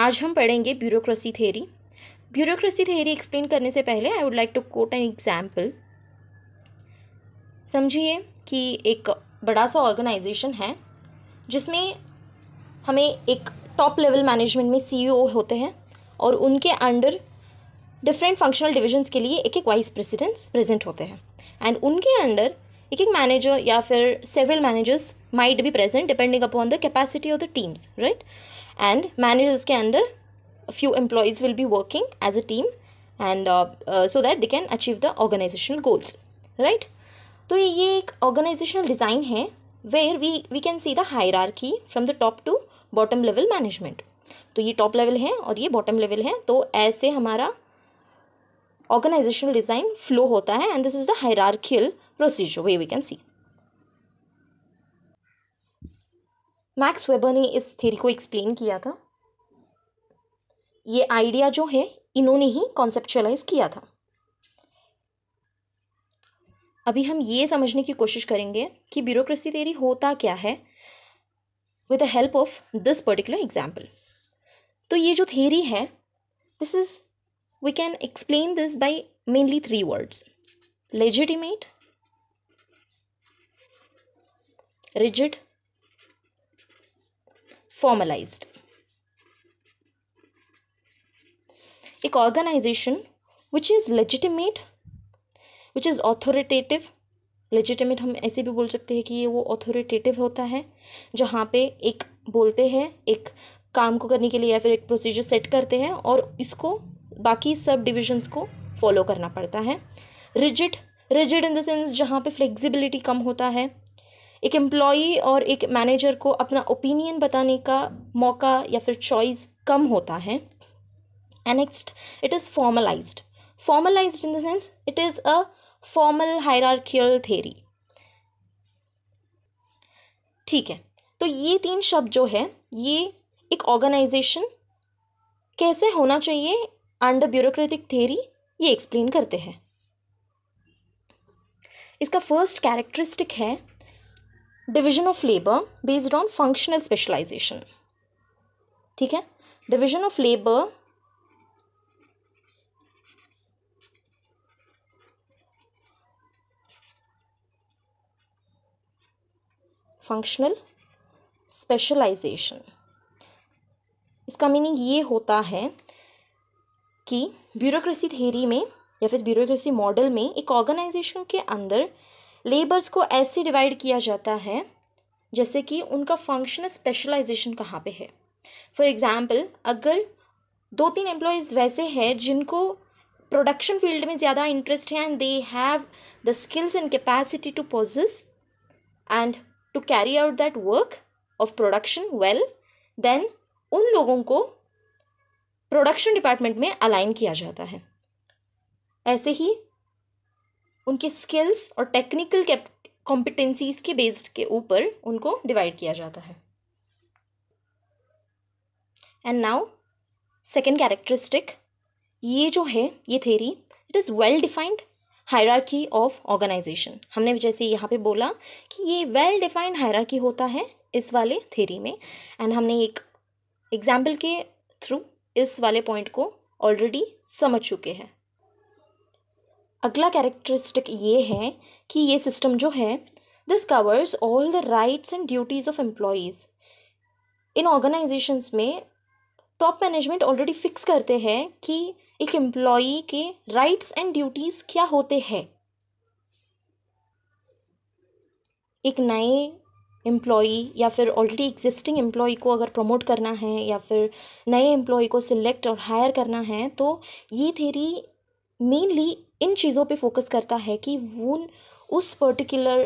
आज हम पढ़ेंगे bureaucracy theory bureaucracy theory explain करने से पहले I would like to quote an example समझिए कि एक बड़ा सा ऑर्गेनाइजेशन है जिसमें हमें एक टॉप लेवल मैनेजमेंट में सी e होते हैं और उनके अंडर डिफरेंट फंक्शनल डिविजन्स के लिए एक एक वाइस प्रेसिडेंट्स प्रेजेंट होते हैं एंड उनके अंडर एक एक मैनेजर या फिर several managers might be present depending upon the capacity of the teams right and managers के अंदर few employees will be working as a team and so that they can achieve the organisational goals right तो ये एक organisational design है where we we can see the hierarchy from the top to bottom level management तो ये top level है और ये bottom level है तो ऐसे हमारा ऑर्गेनाइजेशनल डिज़ाइन फ्लो होता है and this is the hierarchical procedure way we can see Max Weber ने इस थ्योरी को एक्सप्लेन किया था ये आइडिया जो है इन्होंने ही कॉन्सेप्चुअलाइज किया था अभी हम ये समझने की कोशिश करेंगे कि ब्यूरोक्रेसी थेरी होता क्या है with the help of this particular example तो ये जो थेरी है this is we can explain this by mainly three words legitimate rigid formalized एक organization which is legitimate which is authoritative legitimate हम ऐसे भी बोल सकते हैं कि ये वो authoritative होता है जहाँ पे एक बोलते हैं एक काम को करने के लिए या फिर एक प्रोसीजर सेट करते हैं और इसको बाकी सब डिविजन्स को फॉलो करना पड़ता है rigid rigid in the sense जहाँ पे फ्लेक्सिबिलिटी कम होता है एक एम्प्लॉई और एक मैनेजर को अपना ओपिनियन बताने का मौका या फिर चॉइस कम होता है and next it is formalized formalize in the sense it is a formal formal theory ठीक है तो ये तीन शब्द जो है ये एक ऑर्गेनाइजेशन कैसे होना चाहिए अंडर ब्यूरोक्रेटिक थेरी ये एक्सप्लेन करते हैं इसका फर्स्ट कैरेक्टरिस्टिक है division of labour based on functional specialisation ठीक है division of labour functional specialisation इसका मीनिंग ये होता है कि ब्यूरोक्रेसी थेरी में या फिर ब्यूरोक्रेसी मॉडल में एक ऑर्गेनाइजेशन के अंदर लेबर्स को ऐसे डिवाइड किया जाता है जैसे कि उनका फंक्शनल स्पेशलाइजेशन कहाँ पे है फॉर एग्ज़ाम्पल अगर दो तीन एम्प्लॉयज़ वैसे हैं जिनको प्रोडक्शन फील्ड में ज़्यादा इंटरेस्ट है and they have the skills and capacity to possess and to carry out that work of production well then उन लोगों को प्रोडक्शन डिपार्टमेंट में अलाइन किया जाता है ऐसे ही उनके स्किल्स और टेक्निकल कॉम्पिटेंसीज के बेस्ड के ऊपर उनको डिवाइड किया जाता है एंड नाउ सेकेंड कैरेक्टरिस्टिक ये जो है ये theory it is well defined hierarchy of organisation हमने जैसे यहाँ पे बोला कि ये वेल डिफाइंड हायरार्की होता है इस वाले थेरी में एंड हमने एक एग्जाम्पल के थ्रू इस वाले पॉइंट को ऑलरेडी समझ चुके हैं अगला कैरेक्टरिस्टिक ये है कि ये सिस्टम जो है this covers all the rights and duties of employees in organisations में टॉप मैनेजमेंट ऑलरेडी फिक्स करते हैं कि एक एम्प्लॉय के राइट्स एंड ड्यूटीज़ क्या होते हैं एक नए एम्प्लॉई या फिर ऑलरेडी एग्जिस्टिंग एम्प्लॉई को अगर प्रमोट करना है या फिर नए एम्प्लॉई को सिलेक्ट और हायर करना है तो ये थेरी मेनली इन चीज़ों पे फोकस करता है कि वो उस पर्टिकुलर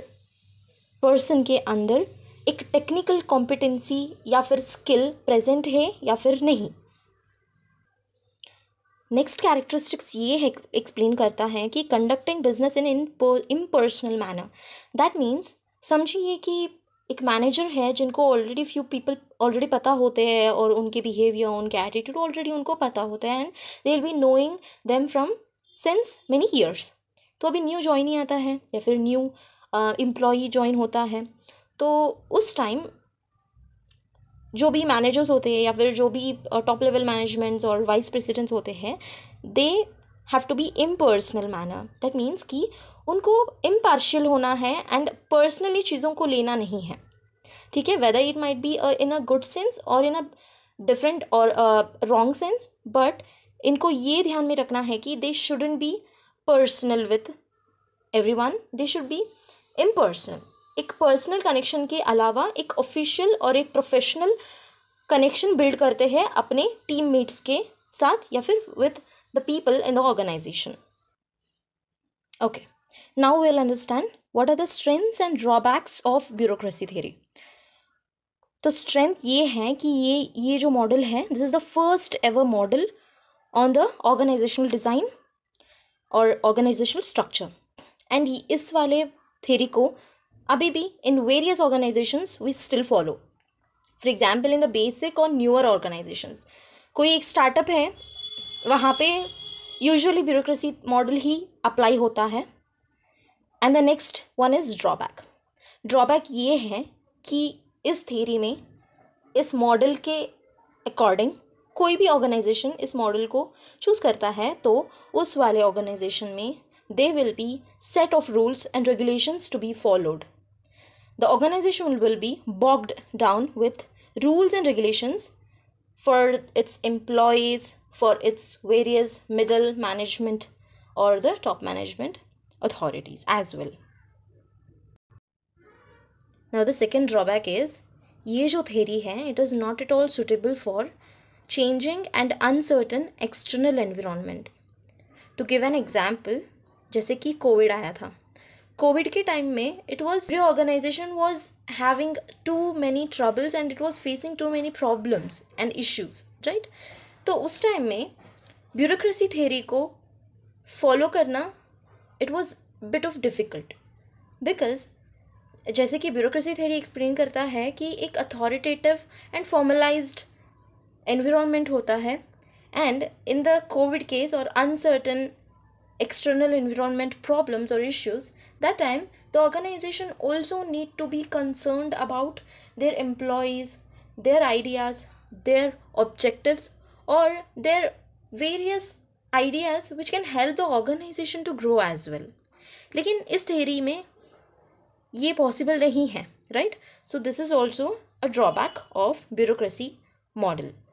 पर्सन के अंदर एक टेक्निकल कॉम्पिटेंसी या फिर स्किल प्रेजेंट है या फिर नहीं नेक्स्ट कैरेक्टरिस्टिक्स ये एक्सप्लेन करता है कि conducting business in in impersonal manner that means समझिए कि एक मैनेजर है जिनको ऑलरेडी फ्यू पीपल ऑलरेडी पता होते हैं और उनके बिहेवियर उनके एटीट्यूड ऑलरेडी उनको पता होता है and they will be knowing them from since many years तो अभी न्यू ही आता है या फिर न्यू एम्प्लॉई ज्वाइन होता है तो उस टाइम जो भी मैनेजर्स होते हैं या फिर जो भी टॉप लेवल मैनेजमेंट्स और वाइस प्रेसिडेंट्स होते हैं they have to be impersonal manner that means कि उनको इम्पार्शियल होना है एंड पर्सनली चीज़ों को लेना नहीं है ठीक है whether it might be in a good sense और इन अ डिफरेंट और रॉन्ग सेंस बट इनको ये ध्यान में रखना है कि they shouldn't be personal with everyone they should be impersonal एक पर्सनल कनेक्शन के अलावा एक ऑफिशियल और एक प्रोफेशनल कनेक्शन बिल्ड करते हैं अपने टीम मेट्स के साथ या फिर with the people in the organisation okay Now we'll understand what are the strengths and drawbacks of bureaucracy theory. तो स्ट्रेंथ ये है कि ये ये जो मॉडल है this is the first ever model on the organisational design और organisational structure and इस वाले थेरी को अभी भी in various organisations we still follow for example in the basic और न्यूअर ऑर्गेनाइजेशंस कोई एक स्टार्टअप है वहाँ पे यूजुअली ब्यूरोक्रेसी मॉडल ही अप्लाई होता है and the next one is drawback drawback ये है कि इस थेरी में इस मॉडल के अकॉर्डिंग कोई भी ऑर्गेनाइजेशन इस मॉडल को चूज करता है तो उस वाले ऑर्गेनाइजेशन में they will be set of rules and regulation to be followed the organisation will be bogged down with rules and regulations for its employees for its various middle management और the top management authorities as well. Now, the second drawback is ये जो theory है it is not at all suitable for changing and uncertain external environment. To give an example, जैसे कि Covid आया था Covid के time में it was the organisation was having too many troubles and it was facing too many problems and issues right तो उस time में bureaucracy theory को फॉलो करना it was bit of difficult because जैसे कि ब्यूरोसी theory explain करता है कि एक अथॉरिटेटिव एंड फॉर्मलाइज एनवायरमेंट होता है and in the COVID case और अनसर्टन एक्सटर्नल एनवायरमेंट प्रॉब्लम्स और issues that time the organisation also need to be concern about their employees their ideas their objectives और their various ideas which can help the organisation to grow as well लेकिन इस theory में ये possible नहीं है right so this is also a drawback of bureaucracy model